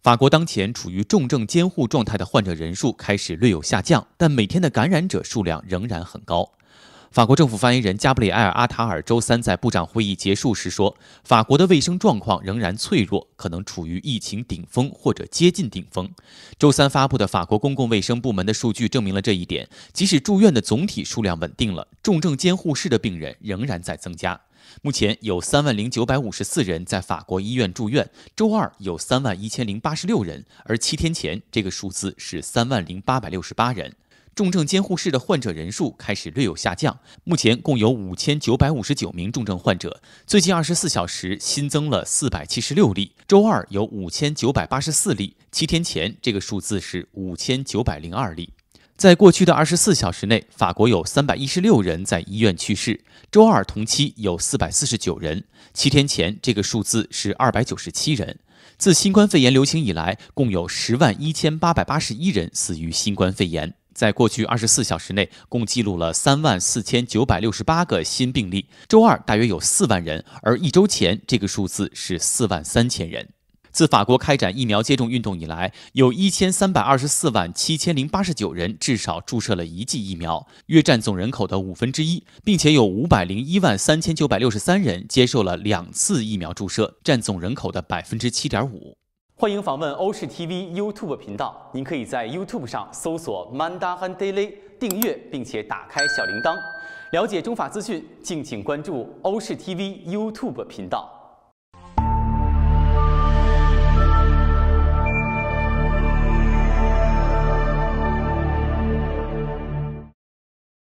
法国当前处于重症监护状态的患者人数开始略有下降，但每天的感染者数量仍然很高。法国政府发言人加布里埃尔·阿塔尔周三在部长会议结束时说：“法国的卫生状况仍然脆弱，可能处于疫情顶峰或者接近顶峰。”周三发布的法国公共卫生部门的数据证明了这一点。即使住院的总体数量稳定了，重症监护室的病人仍然在增加。目前有三万零九百五十四人在法国医院住院。周二有三万一千零八十六人，而七天前这个数字是三万零八百六十八人。重症监护室的患者人数开始略有下降，目前共有五千九百五十九名重症患者。最近二十四小时新增了四百七十六例，周二有五千九百八十四例，七天前这个数字是五千九百零二例。在过去的24小时内，法国有316人在医院去世。周二同期有449人，七天前这个数字是297人。自新冠肺炎流行以来，共有101,881人死于新冠肺炎。在过去24小时内，共记录了34,968个新病例。周二大约有4万人，而一周前这个数字是43,000人。自法国开展疫苗接种运动以来，有一千三百二十四万七千零八十九人至少注射了一剂疫苗，约占总人口的五分之一，并且有五百零一万三千九百六十三人接受了两次疫苗注射，占总人口的百分之七点五。欢迎访问欧视 TV YouTube 频道，您可以在 YouTube 上搜索 “Mandarin Daily” 订阅，并且打开小铃铛，了解中法资讯。敬请关注欧视 TV YouTube 频道。